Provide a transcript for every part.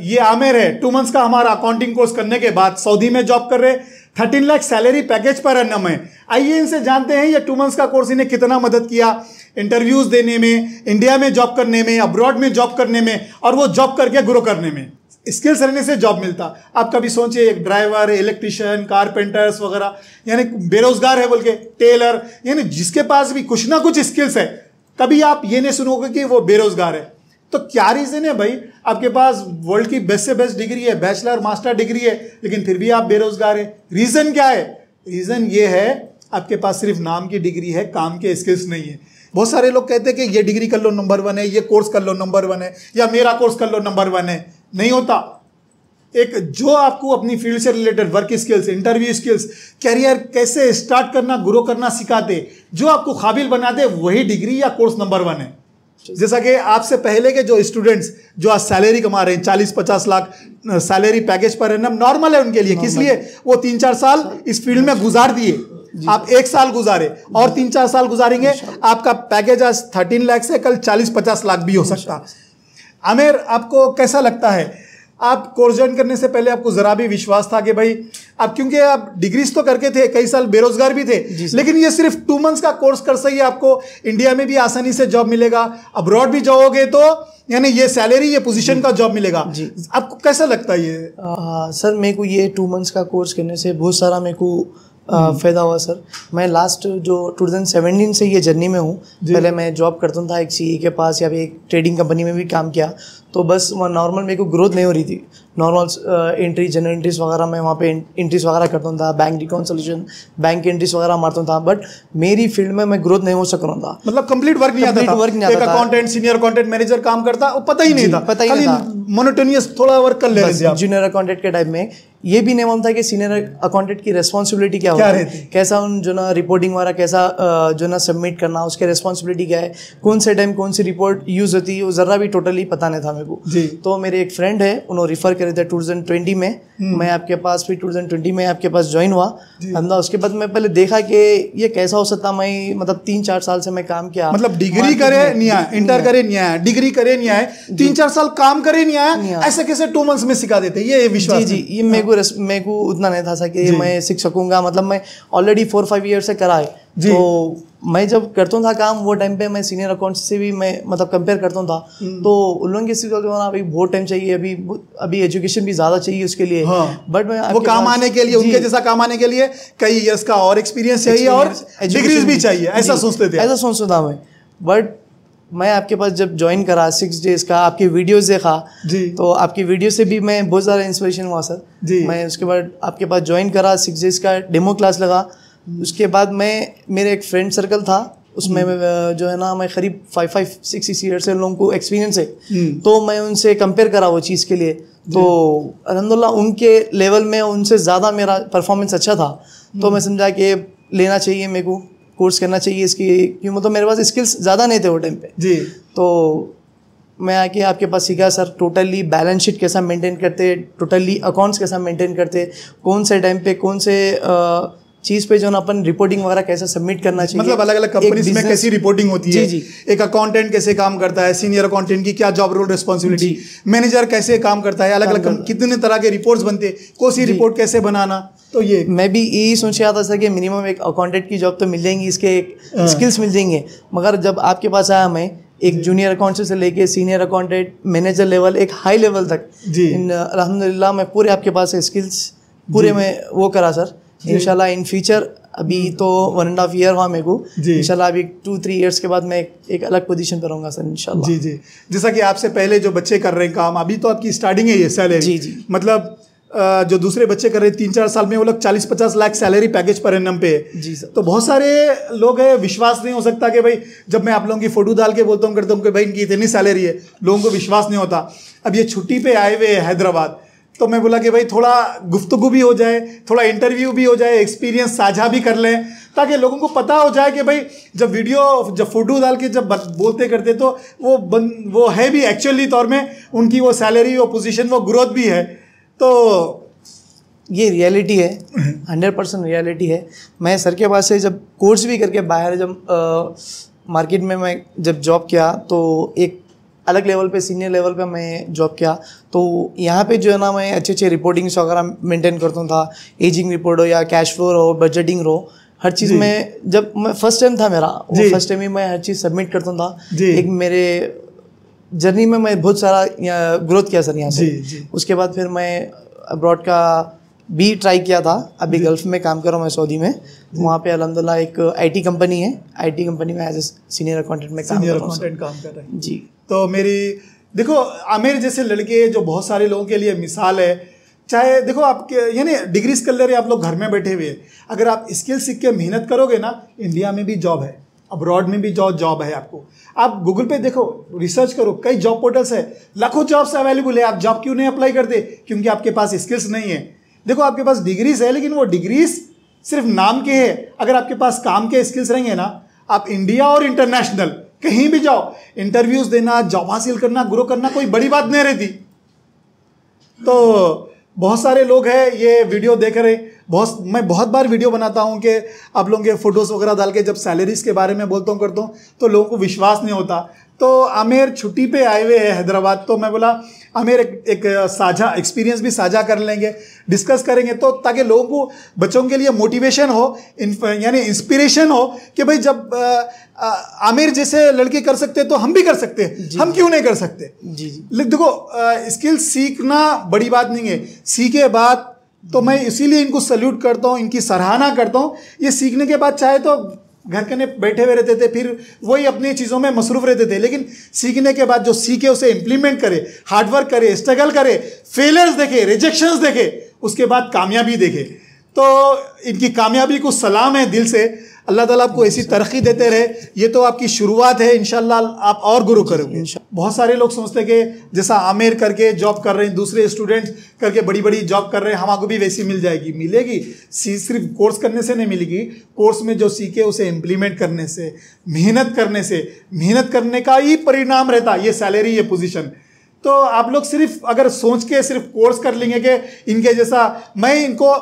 ये आमिर है two months का हमारा अकाउंटिंग कोर्स करने के बाद सऊदी में जॉब कर रहे थर्टीन लाख सैलरी पैकेज पर अन्नम है आइए इनसे जानते हैं ये टू मंथ्स का कोर्स इन्हें कितना मदद किया इंटरव्यूज देने में इंडिया में जॉब करने में अब्रॉड में जॉब करने में और वो जॉब करके ग्रो करने में स्किल्स रहने से जॉब मिलता आप कभी सोचिए एक ड्राइवर इलेक्ट्रिशियन कारपेंटर्स वगैरह यानी बेरोजगार है बोल के टेलर यानी जिसके पास भी कुछ ना कुछ स्किल्स है कभी आप ये नहीं सुनोगे कि वो बेरोजगार है तो क्या रीज़न है भाई आपके पास वर्ल्ड की बेस्ट से बेस्ट डिग्री है बैचलर मास्टर डिग्री है लेकिन फिर भी आप बेरोजगार है रीज़न क्या है रीज़न ये है आपके पास सिर्फ नाम की डिग्री है काम के स्किल्स नहीं है बहुत सारे लोग कहते हैं कि ये डिग्री कर लो नंबर वन है ये कोर्स कर लो नंबर वन है या मेरा कोर्स कर लो नंबर वन है नहीं होता एक जो आपको अपनी फील्ड से related work skills interview skills career कैसे स्टार्ट करना ग्रो करना सिखाते जो आपको काबिल बना दे वही डिग्री या कोर्स नंबर वन है जैसा कि आपसे पहले के जो स्टूडेंट्स जो आज सैलरी कमा रहे हैं चालीस पचास लाख सैलरी पैकेज पर ना नॉर्मल है उनके लिए किस लिए वो तीन चार साल इस फील्ड में गुजार दिए आप एक साल गुजारे और तीन चार साल गुजारेंगे आपका पैकेज आज थर्टीन लाख से कल चालीस पचास लाख भी हो सकता आमिर आपको कैसा लगता है आप कोर्स ज्वाइन करने से पहले आपको जरा भी विश्वास था कि भाई अब क्योंकि आप डिग्रीज तो करके थे कई साल बेरोजगार भी थे लेकिन ये सिर्फ टू मंथ्स का कोर्स कर सही आपको इंडिया में भी आसानी से जॉब मिलेगा अब्रॉड भी जाओगे तो यानी ये सैलरी ये पोजीशन का जॉब मिलेगा जी आपको कैसा लगता है ये आ, सर मेरे को ये टू मंथ्स का कोर्स करने से बहुत सारा मेरे को हम्म। फ़ायदा हुआ सर मैं लास्ट जो 2017 से ये जर्नी में हूँ पहले मैं जॉब करता था एक सी e के पास या फिर एक ट्रेडिंग कंपनी में भी काम किया तो बस वहाँ नॉर्मल मेरे को ग्रोथ नहीं हो रही थी नॉर्मल एंट्री जनरल एंट्रीज वगैरह मैं वहाँ पे एंट्रीज वगैरह करता था बैंक रिकॉन्सोल्यूशन बैंक एंट्रीज वगैरह मारता था बट मेरी फील्ड में मैं ग्रोथ नहीं हो सक रहा था मतलब कंप्लीट वर्क नहीं आता वर्क नहीं आता था सीनियर अकाउंटेंट मैनेजर काम करता वो पता ही नहीं था पता ही नहीं था मोनोटोनियस थोड़ा वर्क कर ले जूनियर अकाउंटेंट के टाइप में ये भी नहीं मानता कि सीनियर अकाउंटेंट की रेस्पॉन्सिबिलिटी क्या, क्या होती कैसा उन जो ना रिपोर्टिंग वाला कैसा जो ना सबमिट करना उसके रेस्पॉन्सिबिलिटी क्या है कौन से टाइम कौन सी रिपोर्ट यूज होती है वो जरा भी टोटली पता नहीं था मेरे को तो मेरे एक फ्रेंड है उन्होंने रिफर कर करे थे 2020 में हम्म। मैं आपके पास फिर 2020 में आपके पास ज्वाइन हुआ हमदा उसके बाद मैं पहले देखा कि ये कैसा हो सकता मैं मतलब तीन चार साल से मैं काम किया मतलब डिग्री करे नहीं आया इंटर करे नहीं आया डिग्री करे नहीं आया तीन चार साल काम करे नहीं आया ऐसे कैसे टू मंथ्स में सिखा देते ये विश्वास जी ये मेरे को मेरे को उतना नहीं था कि मैं सीख सकूंगा मतलब मैं ऑलरेडी फोर फाइव ईयर से करा है तो मैं जब करता था काम वो टाइम पे मैं सीनियर अकाउंट से भी मैं मतलब कंपेयर करता था हम्म। तो उन लोगों की के जो अभी बहुत टाइम चाहिए अभी अभी एजुकेशन भी ज़्यादा चाहिए उसके लिए हाँ। बट मैं वो काम आने के लिए उनके जैसा काम आने के लिए कई ईयर्स का और एक्सपीरियंस चाहिए और डिग्रीज भी चाहिए ऐसा सोचते थे ऐसा सोचता था मैं बट मैं आपके पास जब ज्वाइन करा सिक्स डेज का आपके वीडियोस देखा जी तो आपकी वीडियो से भी मैं बहुत ज़्यादा इंस्पिरेशन हुआ सर जी मैं उसके बाद आपके पास ज्वाइन करा सिक्स डेज का डेमो क्लास लगा हम्म। उसके बाद मैं मेरे एक फ्रेंड सर्कल था उसमें हम्म। जो है ना मैं करीब five five six six year से लोगों को एक्सपीरियंस है हम्म। तो मैं उनसे कंपेयर करा वो चीज़ के लिए तो अलहमदिल्ला उनके लेवल में उनसे ज़्यादा मेरा परफॉर्मेंस अच्छा था तो मैं समझा कि लेना चाहिए मेरे को कोर्स करना चाहिए इसकी क्यों मतलब मेरे पास स्किल्स ज़्यादा नहीं थे वो टाइम पे जी तो मैं आके आपके पास सीखा सर टोटली बैलेंस शीट कैसा मेंटेन करते टोटली अकाउंट्स कैसा मेंटेन करते कौन से टाइम पे कौन से आ, चीज पे जो अपन रिपोर्टिंग वगैरह कैसे सबमिट करना चाहिए मतलब अलग अलग कंपनीज में कैसी रिपोर्टिंग होती जी, है जी, एक अकाउंटेंट कैसे काम करता है सीनियर अकाउंटेंट की क्या जॉब रोल रिस्पॉन्सिबिलिटी मैनेजर कैसे काम करता है अलग अलग कितने तरह के रिपोर्ट बनते कौन सी रिपोर्ट कैसे बनाना तो ये मैं भी यही सोच रहा था सर कि मिनिमम एक अकाउंटेंट की जॉब तो मिल जाएंगी इसके एक स्किल्स हाँ। मिल जाएंगे मगर जब आपके पास आया मैं एक जूनियर अकाउंटेंट से लेके सीनियर अकाउंटेंट मैनेजर लेवल एक हाई लेवल तक जी अलहमदिल्ला मैं पूरे आपके पास स्किल्स पूरे मैं वो करा सर इनशाला इन फ्यूचर अभी हम्म। तो वन एंड हाफ ईयर हुआ मेरे को इनशाला अभी टू थ्री इयर्स के बाद मैं एक, एक अलग पोजीशन पर रहूंगा सर इन जी जी जैसा कि आपसे पहले जो बच्चे कर रहे हैं काम अभी तो आपकी स्टार्टिंग है ये सैलरी जी जी मतलब जो दूसरे बच्चे कर रहे हैं तीन चार साल में वो लोग चालीस पचास लाख सैलरी पैकेज पर एन पे जी सर तो बहुत सारे लोग हैं विश्वास नहीं हो सकता कि भाई जब मैं आप लोगों की फोटो डाल के बोलता हूँ करता हूँ कि भाई इनकी इतनी सैलरी है लोगों को विश्वास नहीं होता अब ये छुट्टी पे आए हुए हैदराबाद तो मैं बोला कि भाई थोड़ा गुफ्तगु भी हो जाए थोड़ा इंटरव्यू भी हो जाए एक्सपीरियंस साझा भी कर लें ताकि लोगों को पता हो जाए कि भाई जब वीडियो जब फोटो डाल के जब बोलते करते तो वो बन वो है भी एक्चुअली तौर में उनकी वो सैलरी वो पोजीशन वो ग्रोथ भी है तो ये रियलिटी है हंड्रेड परसेंट रियलिटी है मैं सर के पास से जब कोर्स भी करके बाहर जब आ, मार्केट में मैं जब जॉब किया तो एक अलग लेवल पे सीनियर लेवल पे मैं जॉब किया तो यहाँ पे जो है ना मैं अच्छे अच्छे रिपोर्टिंग्स वगैरह मेंटेन करता था एजिंग रिपोर्ट हो या कैश फ्लो हो बजटिंग रहो हर चीज में जब मैं फर्स्ट टाइम था मेरा फर्स्ट टाइम ही मैं हर चीज सबमिट करता था एक मेरे जर्नी में मैं बहुत सारा ग्रोथ किया सर यहाँ से उसके बाद फिर मैं अब्रॉड का भी ट्राई किया था अभी गल्फ में काम कर रहा हूँ मैं सऊदी में वहाँ पे अलहमदिल्ला एक आईटी कंपनी है आईटी कंपनी में एज ए सीनियर अकाउंटेंट में काम कर रहा हूँ जी तो मेरी देखो आमिर जैसे लड़के जो बहुत सारे लोगों के लिए मिसाल है चाहे देखो आपके यानी डिग्री स्कलर आप लोग घर में बैठे हुए अगर आप स्किल सीख के मेहनत करोगे ना इंडिया में भी जॉब है अब्रॉड में भी जॉब जॉब है आपको आप गूगल पे देखो रिसर्च करो कई जॉब पोर्टल्स है लाखों जॉब्स अवेलेबल है आप जॉब क्यों नहीं अप्लाई करते क्योंकि आपके पास स्किल्स नहीं है देखो आपके पास डिग्रीज है लेकिन वो डिग्रीज सिर्फ नाम के है अगर आपके पास काम के स्किल्स रहेंगे ना आप इंडिया और इंटरनेशनल कहीं भी जाओ इंटरव्यूज देना जॉब हासिल करना ग्रो करना कोई बड़ी बात नहीं रहती तो बहुत सारे लोग हैं ये वीडियो देख रहे बहुत मैं बहुत बार वीडियो बनाता हूँ कि आप लोगों के फ़ोटोज़ वगैरह डाल के जब सैलरीज के बारे में बोलता हूँ करता हूँ तो लोगों को विश्वास नहीं होता तो आमिर छुट्टी पे आए हुए है हैदराबाद तो मैं बोला आमिर एक, एक साझा एक्सपीरियंस भी साझा कर लेंगे डिस्कस करेंगे तो ताकि लोगों को बच्चों के लिए मोटिवेशन हो यानी इंस्पिरेशन हो कि भाई जब आमिर जैसे लड़के कर सकते तो हम भी कर सकते हैं हम क्यों नहीं कर सकते जी जी देखो स्किल सीखना बड़ी बात नहीं है सीखे बाद तो मैं इसीलिए इनको सल्यूट करता हूँ इनकी सराहना करता हूँ ये सीखने के बाद चाहे तो घर के बैठे हुए रहते थे फिर वही अपनी चीज़ों में मसरूफ रहते थे लेकिन सीखने के बाद जो सीखे उसे इम्प्लीमेंट करे हार्डवर्क करे स्ट्रगल करे फेलियर्स देखे रिजेक्शंस देखे उसके बाद कामयाबी देखे तो इनकी कामयाबी को सलाम है दिल से अल्लाह ताला आपको ऐसी तरक्की देते रहे ये तो आपकी शुरुआत है इन आप और गुरु करोगे बहुत सारे लोग सोचते हैं कि जैसा आमिर करके जॉब कर रहे हैं दूसरे स्टूडेंट्स करके बड़ी बड़ी जॉब कर रहे हैं हम आपको भी वैसी मिल जाएगी मिलेगी सिर्फ कोर्स करने से नहीं मिलेगी कोर्स में जो सीखे उसे इम्प्लीमेंट करने से मेहनत करने से मेहनत करने का ही परिणाम रहता ये सैलरी ये पोजिशन तो आप लोग सिर्फ अगर सोच के सिर्फ कोर्स कर लेंगे कि इनके जैसा मैं इनको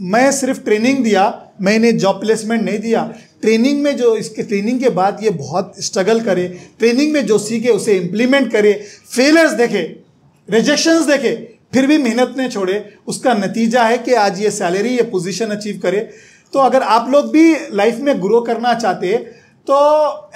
मैं सिर्फ ट्रेनिंग दिया मैंने जॉब प्लेसमेंट नहीं दिया ट्रेनिंग में जो इसके ट्रेनिंग के बाद ये बहुत स्ट्रगल करे ट्रेनिंग में जो सीखे उसे इम्प्लीमेंट करे फेलर्स देखे रिजेक्शंस देखे फिर भी मेहनत ने छोड़े उसका नतीजा है कि आज ये सैलरी ये पोजीशन अचीव करे तो अगर आप लोग भी लाइफ में ग्रो करना चाहते तो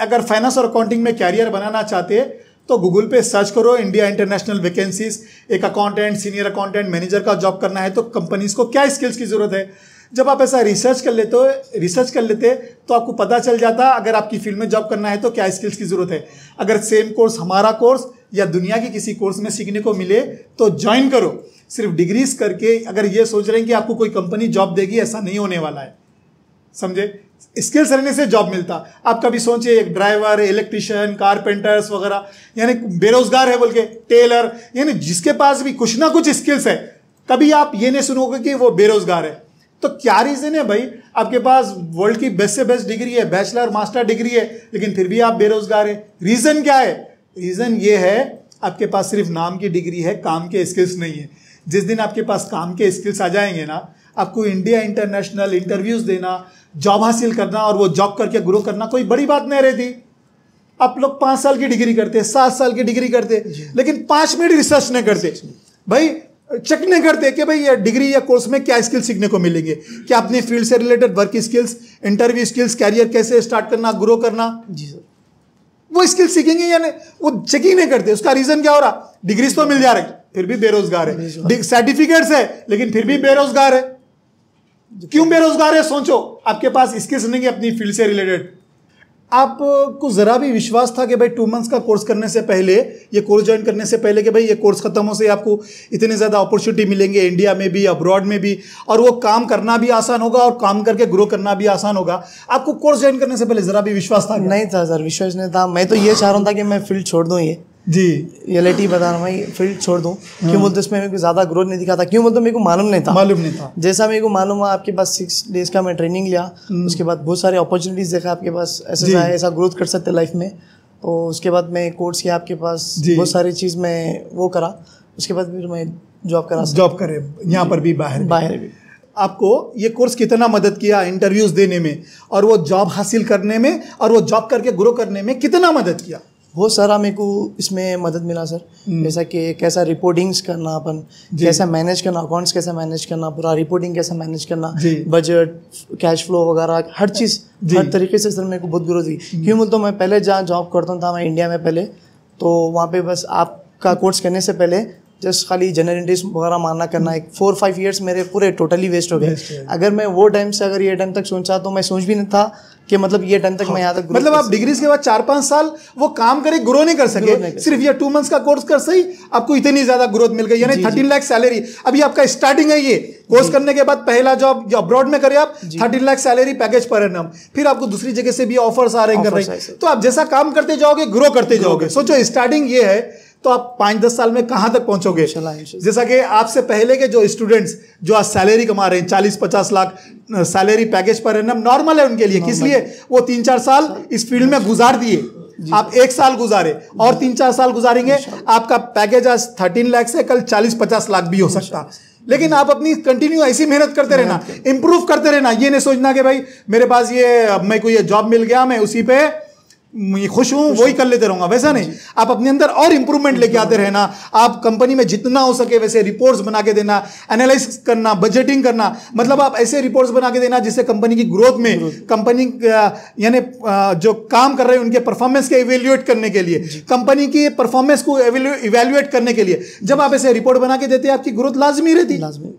अगर फाइनेंस और अकाउंटिंग में कैरियर बनाना चाहते तो गूगल पे सर्च करो इंडिया इंटरनेशनल वैकेंसीज एक अकाउंटेंट सीनियर अकाउंटेंट मैनेजर का जॉब करना है तो कंपनीज को क्या स्किल्स की ज़रूरत है जब आप ऐसा रिसर्च कर लेते हो रिसर्च कर लेते तो आपको पता चल जाता अगर आपकी फील्ड में जॉब करना है तो क्या स्किल्स की ज़रूरत है अगर सेम कोर्स हमारा कोर्स या दुनिया के किसी कोर्स में सीखने को मिले तो ज्वाइन करो सिर्फ डिग्रीज करके अगर ये सोच रहे हैं कि आपको कोई कंपनी जॉब देगी ऐसा नहीं होने वाला है समझे स्किल्स रहने से जॉब मिलता आप कभी सोचिए एक ड्राइवर इलेक्ट्रिशियन कारपेंटर्स वगैरह यानी बेरोजगार है बोल के टेलर यानी जिसके पास भी कुछ ना कुछ स्किल्स है कभी आप ये नहीं सुनोगे कि वो बेरोजगार है तो क्या रीज़न है भाई आपके पास वर्ल्ड की बेस्ट से बेस्ट डिग्री है बैचलर मास्टर डिग्री है लेकिन फिर भी आप बेरोजगार है रीज़न क्या है रीज़न ये है आपके पास सिर्फ नाम की डिग्री है काम के स्किल्स नहीं है जिस दिन आपके पास काम के स्किल्स आ जाएंगे ना आपको इंडिया इंटरनेशनल इंटरव्यूज देना जॉब हासिल करना और वो जॉब करके ग्रो करना कोई बड़ी बात नहीं रहती आप लोग पांच साल की डिग्री करते सात साल की डिग्री करते लेकिन पांच मिनट रिसर्च नहीं करते भाई चेक नहीं करते कि भाई ये डिग्री या कोर्स में क्या स्किल्स सीखने को मिलेंगे क्या अपने फील्ड से related work skills interview skills career कैसे स्टार्ट करना ग्रो करना जी सर वो स्किल्स सीखेंगे या नहीं वो चेकिंग नहीं करते उसका रीज़न क्या हो रहा डिग्रीज तो मिल जा रही फिर भी बेरोजगार है सर्टिफिकेट्स है लेकिन फिर भी बेरोजगार है क्यों बेरोजगार है सोचो आपके पास स्किल्स नहीं है अपनी फील्ड से रिलेटेड आपको ज़रा भी विश्वास था कि भाई टू मंथ्स का कोर्स करने से पहले ये कोर्स ज्वाइन करने से पहले कि भाई ये कोर्स खत्म हो से आपको इतने ज़्यादा अपॉर्चुनिटी मिलेंगे इंडिया में भी अब्रॉड में भी और वो काम करना भी आसान होगा और काम करके ग्रो करना भी आसान होगा आपको कोर्स ज्वाइन करने से पहले ज़रा भी विश्वास था नहीं था सर विश्वास नहीं था मैं तो ये चाह रहा था कि मैं फील्ड छोड़ दूँ ये जी रियलिटी बता रहा हूँ फील्ड छोड़ दूँ हाँ। क्यों बोलते उसमें मेरे को ज़्यादा ग्रोथ नहीं दिखा था क्यों बोलते मेरे को मालूम नहीं था मालूम नहीं था जैसा मेरे को मालूम हुआ आपके पास सिक्स डेज का मैं ट्रेनिंग लिया हम्म। उसके बाद बहुत सारे अपॉर्चुनिटीज़ देखा आपके पास ऐसा ऐसा ग्रोथ कर सकते लाइफ में तो उसके बाद मैं कोर्स किया आपके पास बहुत सारी चीज़ मैं वो करा उसके बाद फिर मैं जॉब करा जॉब करे यहाँ पर भी बाहर बाहर भी आपको ये कोर्स कितना मदद किया इंटरव्यूज़ देने में और वो जॉब हासिल करने में और वो जॉब करके ग्रो करने में कितना मदद किया बहुत सारा मेरे को इसमें मदद मिला सर हम्म। जैसा कि कैसा रिपोर्टिंग्स करना अपन कैसा मैनेज करना अकाउंट्स कैसा मैनेज करना पूरा रिपोर्टिंग कैसा मैनेज करना बजट कैश फ्लो वगैरह हर चीज़ हर तरीके से सर मेरे को बहुत ग्रोथ हुई हम्म। क्यों बोलते मैं पहले जहाँ जॉब करता था मैं इंडिया में पहले तो वहाँ पे बस आपका कोर्स करने से पहले जस्ट खाली जनरलिस्ट वगैरह मारना करना एक फोर फाइव ईयर्स मेरे पूरे टोटली वेस्ट हो गए अगर मैं वो टाइम से अगर ये टाइम तक सोचा तो मैं सोच भी नहीं था कि मतलब ये टाइम तक मैं यहाँ तक हाँ। मतलब आप डिग्रीज के बाद चार पाँच साल वो काम करे ग्रो नहीं कर सके नहीं कर सिर्फ ये टू मंथ्स का कोर्स कर सही आपको इतनी ज्यादा ग्रोथ मिल गई यानी थर्टीन लाख सैलरी अभी आपका स्टार्टिंग है ये कोर्स करने के बाद पहला जॉब जो अब्रॉड में करे आप थर्टीन लाख सैलरी पैकेज पर नाम फिर आपको दूसरी जगह से भी ऑफर्स आ रहे कर रहे तो आप जैसा काम करते जाओगे ग्रो करते जाओगे सोचो स्टार्टिंग ये है तो आप पाँच दस साल में कहाँ तक पहुँचोगे जैसा कि आपसे पहले के जो स्टूडेंट्स जो आज सैलरी कमा रहे हैं चालीस पचास लाख सैलरी पैकेज पर है नॉर्मल है उनके लिए किस लिए वो तीन चार साल इस फील्ड में गुजार दिए आप एक साल गुजारे और तीन चार साल गुजारेंगे अच्छा। आपका पैकेज आज थर्टीन लाख से कल चालीस पचास लाख भी हो अच्छा। सकता लेकिन आप अपनी कंटिन्यू ऐसी मेहनत करते रहना इंप्रूव करते रहना ये नहीं सोचना कि भाई मेरे पास ये मैं कोई जॉब मिल गया मैं उसी पे मैं खुश हूँ वही कर लेते रहूंगा वैसा नहीं आप अपने अंदर और इंप्रूवमेंट लेके आते रहना आप कंपनी में जितना हो सके वैसे रिपोर्ट्स बना के देना एनालिस करना बजटिंग करना मतलब आप ऐसे रिपोर्ट्स बना के देना जिससे कंपनी की ग्रोथ में कंपनी यानी जो काम कर रहे हैं उनके परफॉर्मेंस के इवेल्युएट करने के लिए कंपनी की परफॉर्मेंस को इवेल्युएट करने के लिए जब आप ऐसे रिपोर्ट बना के देते आपकी ग्रोथ लाजमी रहती लाजमी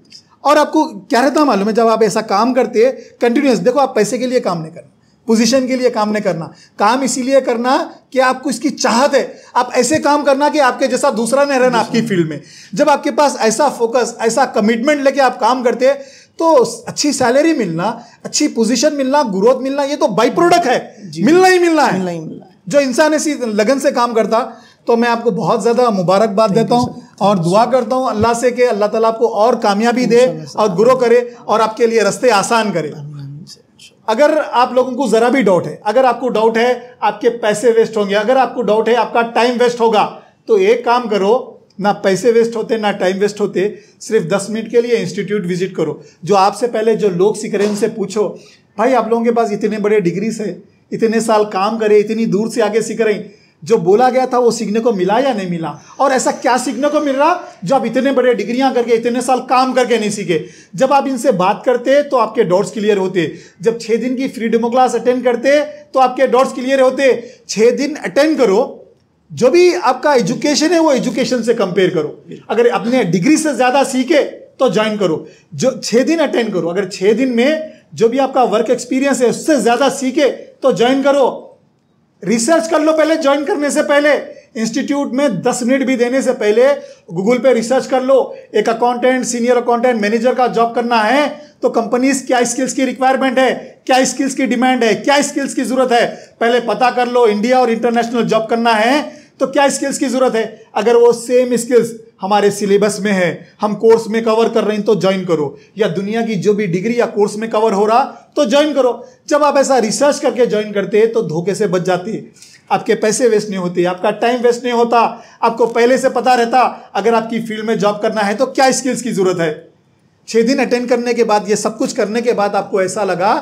और आपको क्या रहता मालूम है जब आप ऐसा काम करते कंटिन्यूस देखो आप पैसे के लिए काम नहीं करें पोजीशन के लिए काम नहीं करना काम इसीलिए करना कि आपको इसकी चाहत है आप ऐसे काम करना कि आपके जैसा दूसरा नहीं रहना आपकी फील्ड में जब आपके पास ऐसा फोकस ऐसा कमिटमेंट लेके आप काम करते तो अच्छी सैलरी मिलना अच्छी पोजीशन मिलना ग्रोथ मिलना ये तो बाई प्रोडक्ट है मिलना ही मिलना है मिलना ही मिलना है जो इंसान ऐसी लगन से काम करता तो मैं आपको बहुत ज़्यादा मुबारकबाद देता हूँ और दुआ करता हूँ अल्लाह से कि अल्लाह ताला आपको और कामयाबी दे और ग्रो करे और आपके लिए रास्ते आसान करे अगर आप लोगों को ज़रा भी डाउट है अगर आपको डाउट है आपके पैसे वेस्ट होंगे अगर आपको डाउट है आपका टाइम वेस्ट होगा तो एक काम करो ना पैसे वेस्ट होते ना टाइम वेस्ट होते सिर्फ दस मिनट के लिए इंस्टीट्यूट विजिट करो जो आपसे पहले जो लोग सीख रहे हैं उनसे पूछो भाई आप लोगों के पास इतने बड़े डिग्रीज है इतने साल काम करे इतनी दूर से आगे सीख रहे हैं जो बोला गया था वो सीखने को मिला या नहीं मिला और ऐसा क्या सीखने को मिल रहा जो आप इतने बड़े डिग्रियां करके इतने साल काम करके नहीं सीखे जब आप इनसे बात करते तो आपके डॉट्स क्लियर होते जब छः दिन की फ्री डेमो क्लास अटेंड करते तो आपके डॉट्स क्लियर होते छः दिन अटेंड करो जो भी आपका एजुकेशन है वो एजुकेशन से कंपेयर करो अगर अपने डिग्री से ज़्यादा सीखे तो ज्वाइन करो जो छः दिन अटेंड करो अगर छः दिन में जो भी आपका वर्क एक्सपीरियंस है उससे ज़्यादा सीखे तो ज्वाइन करो रिसर्च कर लो पहले ज्वाइन करने से पहले इंस्टीट्यूट में दस मिनट भी देने से पहले गूगल पे रिसर्च कर लो एक अकाउंटेंट सीनियर अकाउंटेंट मैनेजर का जॉब करना है तो कंपनीज क्या स्किल्स की रिक्वायरमेंट है क्या स्किल्स की डिमांड है क्या स्किल्स की जरूरत है पहले पता कर लो इंडिया और इंटरनेशनल जॉब करना है तो क्या स्किल्स की जरूरत है अगर वो सेम स्किल्स हमारे सिलेबस में है हम कोर्स में कवर कर रहे हैं तो ज्वाइन करो या दुनिया की जो भी डिग्री या कोर्स में कवर हो रहा तो ज्वाइन करो जब आप ऐसा रिसर्च करके ज्वाइन करते हैं तो धोखे से बच जाती है आपके पैसे वेस्ट नहीं होते आपका टाइम वेस्ट नहीं होता आपको पहले से पता रहता अगर आपकी फील्ड में जॉब करना है तो क्या स्किल्स की जरूरत है छः दिन अटेंड करने के बाद ये सब कुछ करने के बाद आपको ऐसा लगा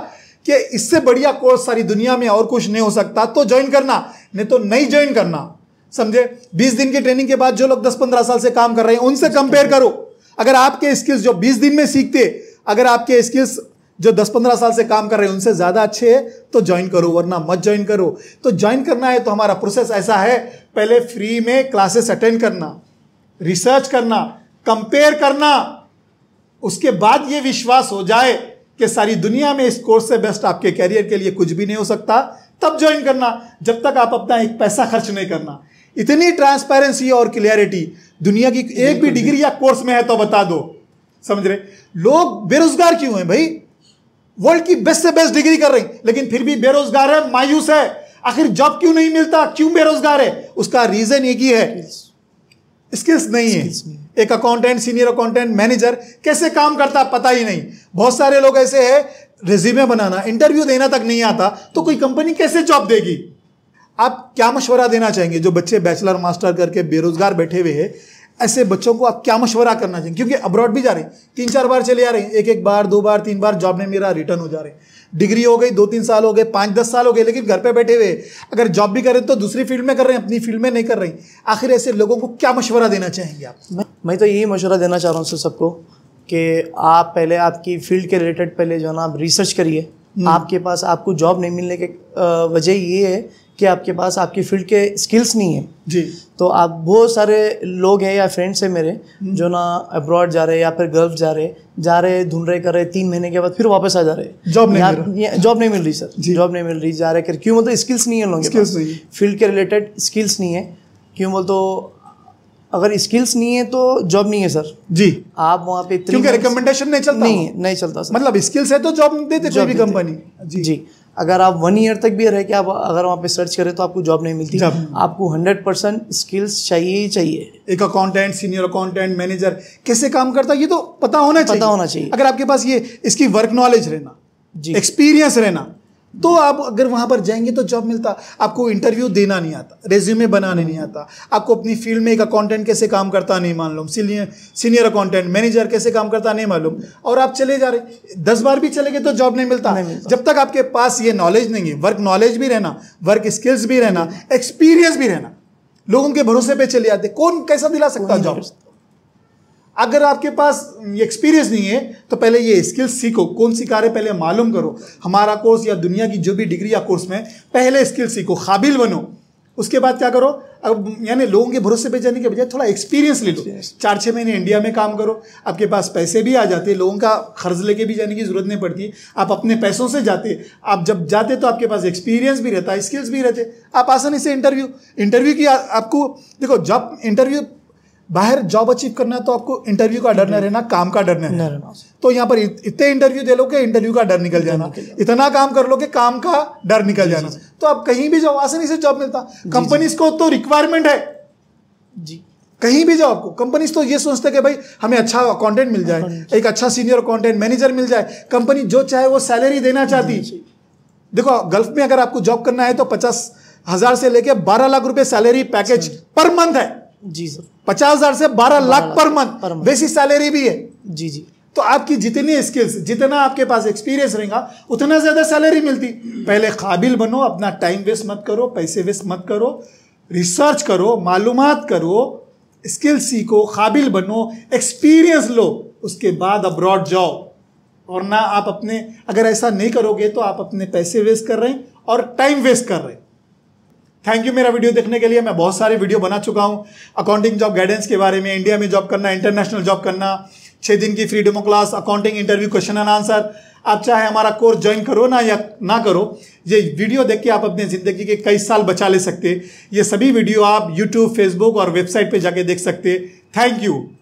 कि इससे बढ़िया कोर्स सारी दुनिया में और कुछ नहीं हो सकता तो ज्वाइन करना नहीं तो नहीं ज्वाइन करना समझे 20 दिन की ट्रेनिंग के बाद जो लोग 10-15 साल से काम कर रहे हैं उनसे कंपेयर करो अगर आपके स्किल्स जो 20 दिन में सीखते अगर आपके स्किल्स जो 10-15 साल से काम कर रहे हैं उनसे ज्यादा अच्छे है तो ज्वाइन करो वरना मत ज्वाइन करो तो ज्वाइन करना है तो हमारा प्रोसेस ऐसा है पहले फ्री में क्लासेस अटेंड करना रिसर्च करना कंपेयर करना उसके बाद ये विश्वास हो जाए कि सारी दुनिया में इस कोर्स से बेस्ट आपके कैरियर के लिए कुछ भी नहीं हो सकता तब ज्वाइन करना जब तक आप अपना एक पैसा खर्च नहीं करना इतनी ट्रांसपेरेंसी और क्लियरिटी दुनिया की एक भी डिग्री या कोर्स में है तो बता दो समझ रहे लोग बेरोजगार क्यों हैं भाई वर्ल्ड की बेस्ट से बेस्ट डिग्री कर रहे हैं लेकिन फिर भी बेरोजगार है मायूस है आखिर जॉब क्यों नहीं मिलता क्यों बेरोजगार है उसका रीजन एक ही है स्किल्स नहीं है एक अकाउंटेंट सीनियर अकाउंटेंट मैनेजर कैसे काम करता पता ही नहीं बहुत सारे लोग ऐसे हैं रेज्यूमे बनाना इंटरव्यू देना तक नहीं आता तो कोई कंपनी कैसे जॉब देगी आप क्या मशवरा देना चाहेंगे जो बच्चे बैचलर मास्टर करके बेरोजगार बैठे हुए हैं ऐसे बच्चों को आप क्या मशवरा करना चाहेंगे क्योंकि अब्रॉड भी जा रहे हैं तीन चार बार चले आ रहे हैं एक एक बार दो बार तीन बार जॉब में मेरा रिटर्न हो जा रहे हैं डिग्री हो गई दो तीन साल हो गए पाँच दस साल हो गए लेकिन घर पर बैठे हुए अगर जॉब भी करें तो दूसरी फील्ड में कर रहे हैं अपनी फील्ड में नहीं कर रही आखिर ऐसे लोगों को क्या मशवरा देना चाहेंगे आप मैं मैं तो यही मशवरा देना चाह रहा हूँ सबको कि आप पहले आपकी फील्ड के रिलेटेड पहले जो है ना आप रिसर्च करिए हम्म। आपके पास आपको जॉब नहीं मिलने के वजह ये है कि आपके पास आपकी फील्ड के स्किल्स नहीं है जी तो आप बहुत सारे लोग हैं या फ्रेंड्स हैं मेरे हम्म। जो ना अब्रॉड जा रहे हैं या फिर गल्फ जा रहे जा रहे ढूंढ रहे कर रहे तीन महीने के बाद फिर वापस आ जा रहे हैं जॉब नहीं जॉब नहीं मिल रही सर जॉब नहीं मिल रही जा रहे कर क्यों मतलब स्किल्स नहीं है लोगों के फील्ड के रिलेटेड स्किल्स नहीं है क्यों बोल तो अगर स्किल्स तो नहीं है तो जॉब नहीं है सर जी आप वहाँ पे क्योंकि रिकमेंडेशन नहीं चलता नहीं नहीं चलता सर मतलब स्किल्स है तो जॉब दे देते कोई भी कंपनी जी जी अगर आप वन ईयर तक भी रह के आप अगर वहाँ पे सर्च करें तो आपको जॉब नहीं मिलती आपको हंड्रेड परसेंट स्किल्स चाहिए ही चाहिए एक अकाउंटेंट सीनियर अकाउंटेंट मैनेजर कैसे काम करता है ये तो पता होना पता चाहिए पता होना चाहिए अगर आपके पास ये इसकी वर्क नॉलेज रहना एक्सपीरियंस रहना तो आप अगर वहाँ पर जाएंगे तो जॉब मिलता आपको इंटरव्यू देना नहीं आता रेज्यूमे बनाने नहीं आता आपको अपनी फील्ड में एक अकाउंटेंट कैसे काम करता नहीं मालूम सीनियर सीनियर अकाउंटेंट मैनेजर कैसे काम करता नहीं मालूम और आप चले जा रहे दस बार भी चले गए तो जॉब नहीं मिलता, नहीं मिलता। जब तक आपके पास ये नॉलेज नहीं है वर्क नॉलेज भी रहना वर्क स्किल्स भी रहना एक्सपीरियंस भी रहना लोगों के भरोसे पे चले जाते कौन कैसा दिला सकता जॉब अगर आपके पास एक्सपीरियंस नहीं है तो पहले ये स्किल्स सीखो कौन सी कार्य पहले मालूम करो हमारा कोर्स या दुनिया की जो भी डिग्री या कोर्स में पहले स्किल सीखो काबिल बनो उसके बाद क्या करो अब यानी लोगों के भरोसे पे जाने के बजाय थोड़ा एक्सपीरियंस ले लो चार छः महीने इंडिया में काम करो आपके पास पैसे भी आ जाते लोगों का खर्च लेके भी जाने की ज़रूरत नहीं पड़ती आप अपने पैसों से जाते आप जब जाते तो आपके पास एक्सपीरियंस भी रहता है स्किल्स भी रहते आप आसानी से इंटरव्यू इंटरव्यू की आ, आपको देखो जब इंटरव्यू बाहर जॉब अचीव करना तो आपको इंटरव्यू का डर नहीं हम्म। रहना काम का डर नहीं रहना तो यहाँ पर इतने इंटरव्यू दे लो कि इंटरव्यू का डर निकल जाना इतना काम कर लो कि काम का डर निकल जाना तो आप कहीं भी जाओ आसानी से जॉब मिलता कंपनीज को तो रिक्वायरमेंट है जी कहीं भी जाओ आपको कंपनीज तो ये सोचते कि भाई हमें अच्छा अकाउंटेंट मिल जाए एक अच्छा सीनियर अकाउंटेंट मैनेजर मिल जाए कंपनी जो चाहे वो सैलरी देना चाहती देखो गल्फ में अगर आपको जॉब करना है तो पचास हजार से लेके बारह लाख रुपए सैलरी पैकेज पर मंथ है जी सर पचास हजार से बारह lakh per month basic salary भी है जी जी तो आपकी जितनी स्किल्स जितना आपके पास एक्सपीरियंस रहेगा उतना ज़्यादा सैलरी मिलती पहले काबिल बनो अपना टाइम वेस्ट मत करो पैसे वेस्ट मत करो रिसर्च करो मालूम करो स्किल सीखो काबिल बनो एक्सपीरियंस लो उसके बाद अब्रॉड जाओ और ना आप अपने अगर ऐसा नहीं करोगे तो आप अपने पैसे वेस्ट कर रहे हैं और टाइम वेस्ट कर रहे हैं थैंक यू मेरा वीडियो देखने के लिए मैं बहुत सारे वीडियो बना चुका हूँ अकाउंटिंग जॉब गाइडेंस के बारे में इंडिया में जॉब करना इंटरनेशनल जॉब करना छः दिन की free demo class accounting interview question and answer आप चाहे हमारा कोर्स ज्वाइन करो ना या ना करो ये वीडियो देख के आप अपने ज़िंदगी के कई साल बचा ले सकते ये सभी वीडियो आप यूट्यूब फेसबुक और वेबसाइट पर जाके देख सकते थैंक यू